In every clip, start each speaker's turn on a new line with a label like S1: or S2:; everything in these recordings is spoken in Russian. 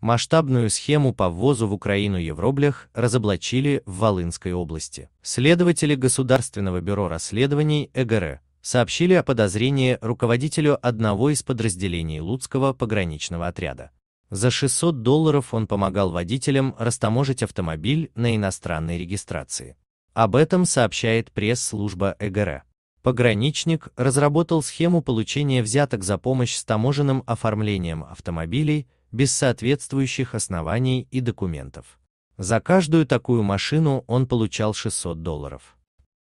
S1: Масштабную схему по ввозу в Украину евроблях разоблачили в Волынской области. Следователи Государственного бюро расследований ЭГР сообщили о подозрении руководителю одного из подразделений Луцкого пограничного отряда. За 600 долларов он помогал водителям растаможить автомобиль на иностранной регистрации. Об этом сообщает пресс-служба ЭГР. Пограничник разработал схему получения взяток за помощь с таможенным оформлением автомобилей – без соответствующих оснований и документов. За каждую такую машину он получал 600 долларов.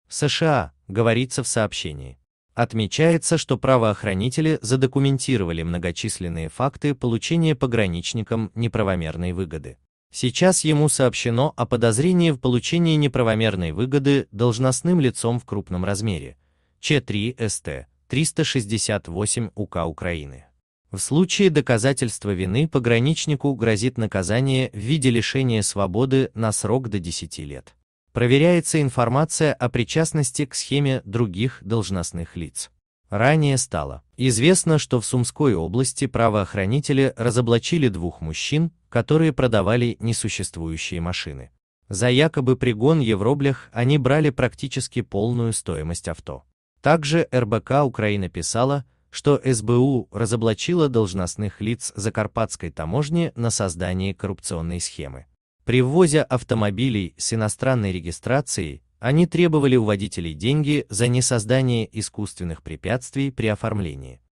S1: США, говорится в сообщении. Отмечается, что правоохранители задокументировали многочисленные факты получения пограничникам неправомерной выгоды. Сейчас ему сообщено о подозрении в получении неправомерной выгоды должностным лицом в крупном размере. Ч3СТ 368 УК Украины. В случае доказательства вины пограничнику грозит наказание в виде лишения свободы на срок до 10 лет. Проверяется информация о причастности к схеме других должностных лиц. Ранее стало известно, что в Сумской области правоохранители разоблачили двух мужчин, которые продавали несуществующие машины. За якобы пригон евроблях они брали практически полную стоимость авто. Также РБК Украина писала, что СБУ разоблачила должностных лиц Закарпатской таможни на создании коррупционной схемы. При ввозе автомобилей с иностранной регистрацией они требовали у водителей деньги за несоздание искусственных препятствий при оформлении.